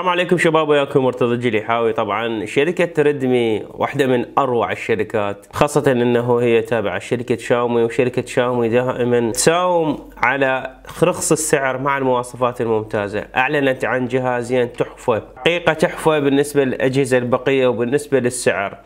السلام عليكم شباب وياكم مرتضى الجليحاوي طبعا شركة ريدمي واحدة من أروع الشركات خاصة أنه هي تابعة شركة شاومي وشركة شاومي دائما تساوم على رخص السعر مع المواصفات الممتازة أعلنت عن جهازين تحفة حقيقة تحفة بالنسبة للأجهزة البقية وبالنسبة للسعر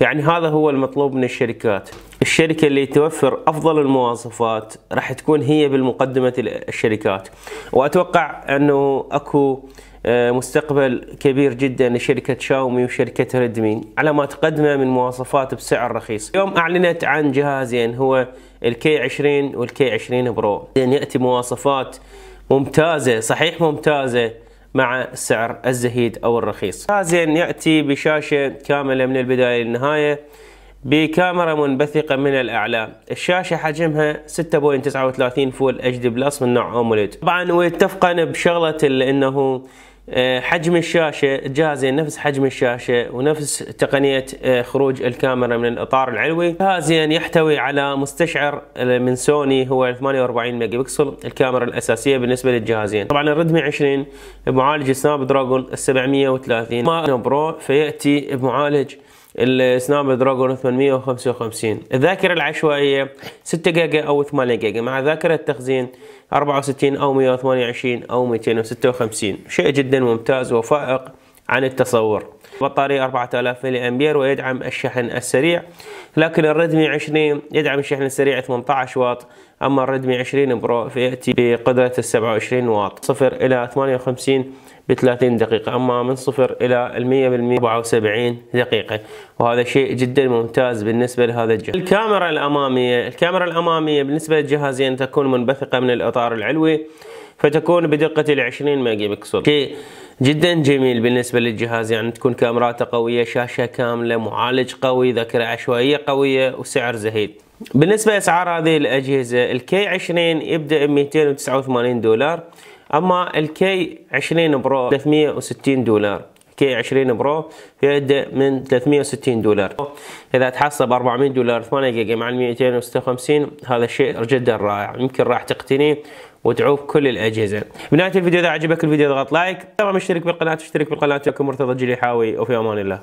يعني هذا هو المطلوب من الشركات الشركة اللي توفر أفضل المواصفات راح تكون هي بالمقدمة الشركات وأتوقع أنه أكو آه، مستقبل كبير جدا لشركة شاومي وشركة ريدمي على ما تقدمه من مواصفات بسعر رخيص اليوم أعلنت عن جهازين هو الكي 20 والكي 20 برو لأن يأتي مواصفات ممتازة صحيح ممتازة مع السعر الزهيد أو الرخيص جهازين يأتي بشاشة كاملة من البداية للنهاية بكاميرا منبثقة من الأعلى الشاشة حجمها 6.39 فول اتش دي بلس من نوع أوموليد طبعا واتفقا بشغلة أنه آه، حجم الشاشة جهازين نفس حجم الشاشة ونفس تقنية آه، خروج الكاميرا من الإطار العلوي جهازين يحتوي على مستشعر آه، من سوني هو 48 ميجا بكسل الكاميرا الأساسية بالنسبة للجهازين طبعا الريدمي 20 بمعالج سناب دراجون 730 برو فيأتي بمعالج السناب دراجون 855 الذاكرة العشوائية 6 جيجا أو 8 جيجا مع ذاكرة تخزين 64 أو 128 أو 256 شيء جدا ممتاز وفائق عن التصور بطارية 4000 ملي أمبير ويدعم الشحن السريع لكن الريدمي 20 يدعم الشحن السريع 18 واط أما الريدمي 20 برو فيأتي بقدرة 27 واط 0 إلى 58 ب 30 دقيقة أما من 0 إلى 100% بالمية 74 دقيقة وهذا شيء جدا ممتاز بالنسبة لهذا الجهاز الكاميرا الأمامية الكاميرا الأمامية بالنسبة للجهازين تكون منبثقة من الإطار العلوي فتكون بدقة 20 ميجا بكسل جدا جميل بالنسبة للجهاز يعني تكون كاميراته قوية شاشة كاملة معالج قوي ذاكرة عشوائية قوية وسعر زهيد بالنسبة لأسعار هذه الأجهزة الكي 20 يبدأ ب 289 دولار أما الكي 20 برو 360 دولار كي 20 برو في يبدأ من 360 دولار إذا تحصل ب 400 دولار 8 جيجا مع ال 256 هذا شيء جدا رائع يمكن راح تقتني وتعوف كل الاجهزه. بنهايه الفيديو اذا عجبك الفيديو اضغط لايك، طبعا مشترك بالقناه اشترك بالقناه لكم مرتضى جلي حاوي وفي امان الله.